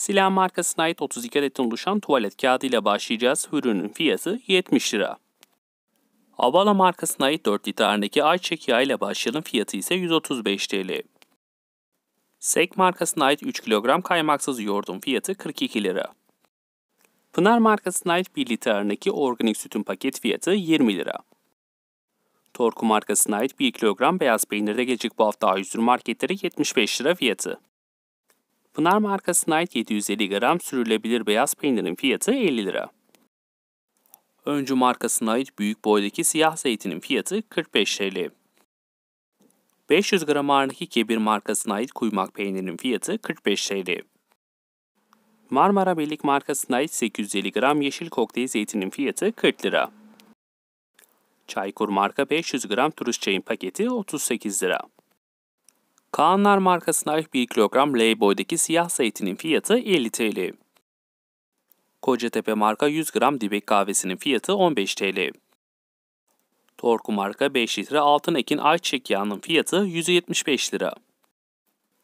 Silah markasına ait 32 adetten oluşan tuvalet kağıdıyla başlayacağız. Ürünün fiyatı 70 lira. Avala markasına ait 4 litrelik ayçiçek yağı ile başlayalım. Fiyatı ise 135 TL. Sek markasına ait 3 kilogram kaymaksız yoğurdun fiyatı 42 lira. Pınar markasına ait 1 litrelik ağırındaki organik sütün paket fiyatı 20 lira. Torku markasına ait 1 kilogram beyaz peynirde gelecek bu hafta A101 marketleri 75 lira fiyatı. Pınar markasına ait 750 gram sürülebilir beyaz peynirin fiyatı 50 lira. Öncü markasına ait büyük boydaki siyah zeytinin fiyatı 45 TL. 500 gram ağırlığındaki kebir markasına ait kuymak peynirinin fiyatı 45 TL. Marmara Birlik markasına ait 850 gram yeşil kokteyl zeytinin fiyatı 40 lira. Çaykur marka 500 gram turist çayın paketi 38 lira. Kaanlar markasına ait 1 kilogram Leyboy'daki siyah zeytinin fiyatı 50 TL. Kocatepe marka 100 gram dibek kahvesinin fiyatı 15 TL. Torku marka 5 litre altın ekin ayçiçek yağının fiyatı 175 lira.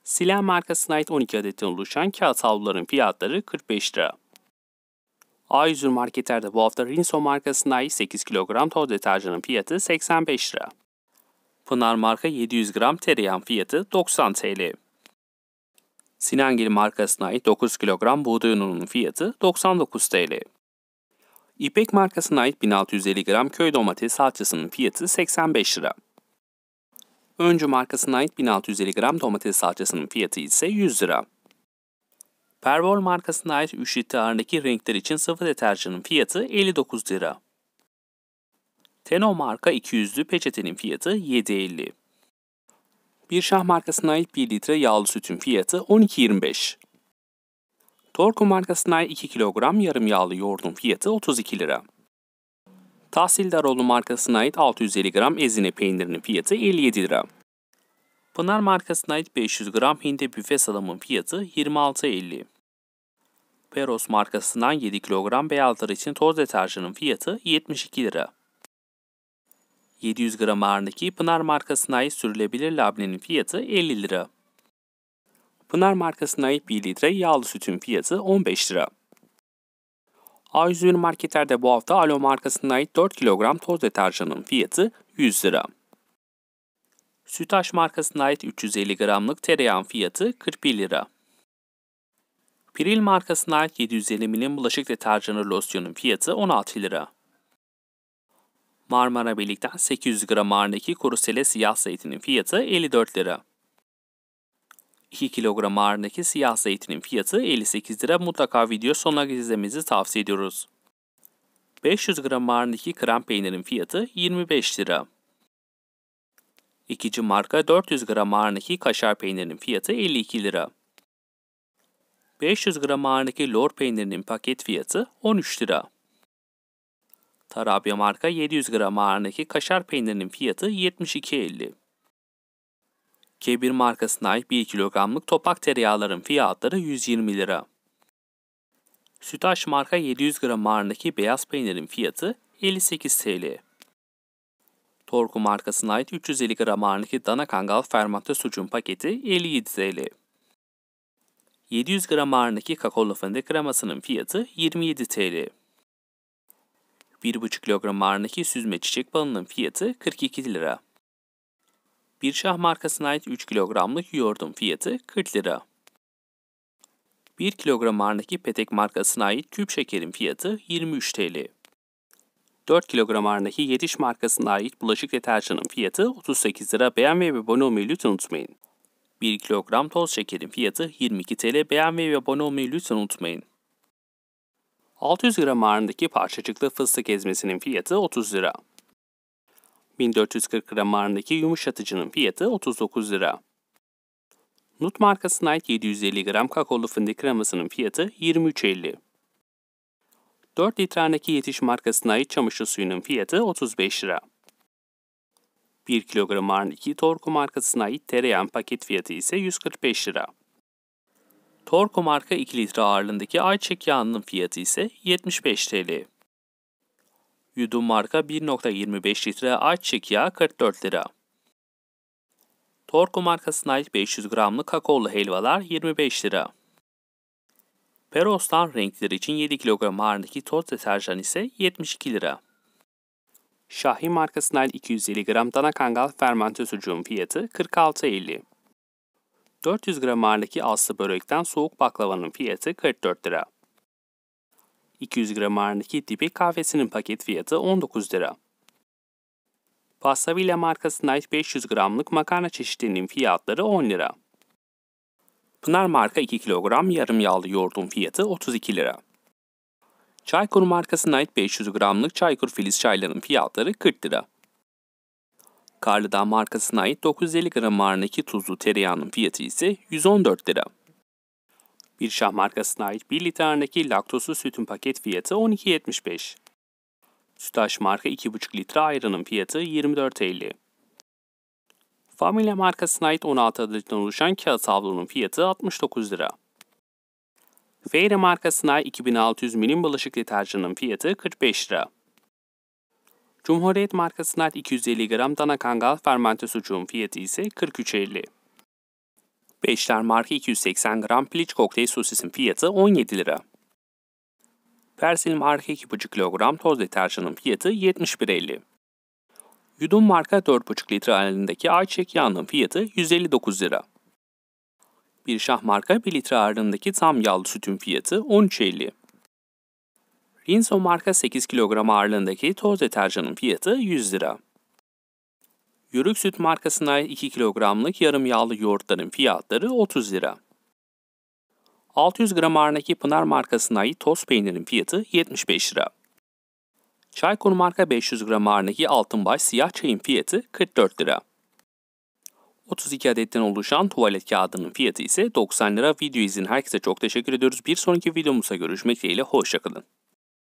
Silen markasına ait 12 adetten oluşan kağıt havluların fiyatları 45 lira. Ayüzür marketlerde bu hafta Rinso markasına ait 8 kilogram toz deterjanın fiyatı 85 lira. Pınar marka 700 gram tereyağın fiyatı 90 TL. Sinangil markasına ait 9 kilogram buğday ununun fiyatı 99 TL. İpek markasına ait 1650 gram köy domates salçasının fiyatı 85 lira. Öncü markasına ait 1650 gram domates salçasının fiyatı ise 100 lira. Pervol markasına ait 3 litre ağırındaki renkler için sıvı deterjanın fiyatı 59 lira. Teno marka 200'lü peçetenin fiyatı 7.50. Bir şah markasına ait 1 litre yağlı sütün fiyatı 12.25. Torku markasına ait 2 kilogram yarım yağlı yoğurdun fiyatı 32 lira. Tahsildaroğlu markasına ait 650 gram ezine peynirinin fiyatı 57 lira. Pınar markasına ait 500 gram hindi büfe salamın fiyatı 26.50. Peros markasından 7 kilogram beyazlar için toz deterjanın fiyatı 72 lira. 700 gram ağırlığındaki Pınar markasına ait sürülebilir labnenin fiyatı 50 lira. Pınar markasına ait 1 litre yağlı sütün fiyatı 15 lira. A101 marketlerde bu hafta Alo markasına ait 4 kilogram toz deterjanın fiyatı 100 lira. Sütaş markasına ait 350 gramlık tereyağın fiyatı 41 lira. Piril markasına ait 750 milim bulaşık deterjanı losyonun fiyatı 16 lira. Marmara Birlik'ten 800 gram ağırlığındaki kuru sele siyah zeytinin fiyatı 54 lira. 2 kilogram ağırlığındaki siyah zeytinin fiyatı 58 lira. Mutlaka video sonuna izlemenizi tavsiye ediyoruz. 500 gram ağırlığındaki krem peynirin fiyatı 25 lira. İkinci marka 400 gram ağırlığındaki kaşar peynirinin fiyatı 52 lira. 500 gram ağırlığındaki lor peynirinin paket fiyatı 13 lira. Tarabya marka 700 gram ağırlığındaki kaşar peynirinin fiyatı 72.50. K1 markasına ait 1 kilogramlık topak tereyağların fiyatları 120 lira. Sütaş marka 700 gram ağırlığındaki beyaz peynirin fiyatı 58 TL. Torku markasına ait 350 gram ağırlığındaki dana kangal fermante sucuğun paketi 57 TL. 700 gram ağırlığındaki kakao fındık kremasının fiyatı 27 TL. 1,5 kilogram ağırlığındaki süzme çiçek balının fiyatı 42 lira. Bir şah markasına ait 3 kilogramlık yoğurdun fiyatı 40 lira. 1 kilogram ağırlığındaki petek markasına ait küp şekerin fiyatı 23 TL. 4 kilogram ağırlığındaki yetiş markasına ait bulaşık deterjanın fiyatı 38 lira. Beğenmeyi ve abone olmayı lütfen unutmayın. 1 kilogram toz şekerin fiyatı 22 TL. Beğenmeyi ve abone olmayı lütfen unutmayın. 600 gram ağırlığındaki parçacıklı fıstık ezmesinin fiyatı 30 lira. 1440 gram ağırlığındaki yumuşatıcının fiyatı 39 lira. Nut markasına ait 750 gram kakaolu fındık kremasının fiyatı 23.50. 4 litre litraneki yetiş markasına ait çamaşır suyunun fiyatı 35 lira. 1 kilogram ağırlığındaki Torku markasına ait tereyağın paket fiyatı ise 145 lira. Torco marka 2 litre ağırlığındaki ayçek yağının fiyatı ise 75 TL. Yudum marka 1.25 litre ayçek yağı 44 lira. Torku markasına ait 500 gramlık kakaolu helvalar 25 lira. Peros'tan renkleri için 7 kilogram ağırlığındaki toz deterjan ise 72 lira. Şahin markasına ait 250 gram dana kangal fermente sucuğun fiyatı 46.50. 400 gram ağırlıklı aslı börekten soğuk baklavanın fiyatı 44 lira. 200 gram ağırlıklı dipek kahvesinin paket fiyatı 19 lira. Pastavilla markasına ait 500 gramlık makarna çeşitlerinin fiyatları 10 lira. Pınar marka 2 kilogram yarım yağlı yoğurdun fiyatı 32 lira. Çaykur markasına ait 500 gramlık Çaykur Filiz çaylarının fiyatları 40 lira. Karlıdağ markasına ait 950 gram ağırlığındaki tuzlu tereyağının fiyatı ise 114 lira. Bir şah markasına ait 1 litre ağırlığındaki laktozlu sütün paket fiyatı 12.75. Sütaş marka 2,5 litre ayranın fiyatı 24.50. Familya markasına ait 16 adetten oluşan kağıt havlunun fiyatı 69 lira. Feyre markasına ait 2600 milim bulaşık deterjanının fiyatı 45 lira. Cumhuriyet markasına 250 gram dana kangal fermente sucuğun fiyatı ise 43.50. Beşler marka 280 gram piliç kokteyl sosisin fiyatı 17 lira. Persil marka 2,5 kilogram toz deterjanın fiyatı 71.50. Yudum marka 4,5 litre halindeki ayçiçek yağının fiyatı 159 lira. Bir şah marka 1 litre ağırlığındaki tam yağlı sütün fiyatı 13.50. Rinso marka 8 kilogram ağırlığındaki toz deterjanın fiyatı 100 lira. Yörük süt markasına 2 kilogramlık yarım yağlı yoğurtların fiyatları 30 lira. 600 gram ağırlığındaki Pınar markasına ait toz peynirin fiyatı 75 lira. Çaykur marka 500 gram ağırlığındaki Altınbaş siyah çayın fiyatı 44 lira. 32 adetten oluşan tuvalet kağıdının fiyatı ise 90 lira. Video izin herkese çok teşekkür ediyoruz. Bir sonraki videomuza görüşmek dileğiyle hoşçakalın.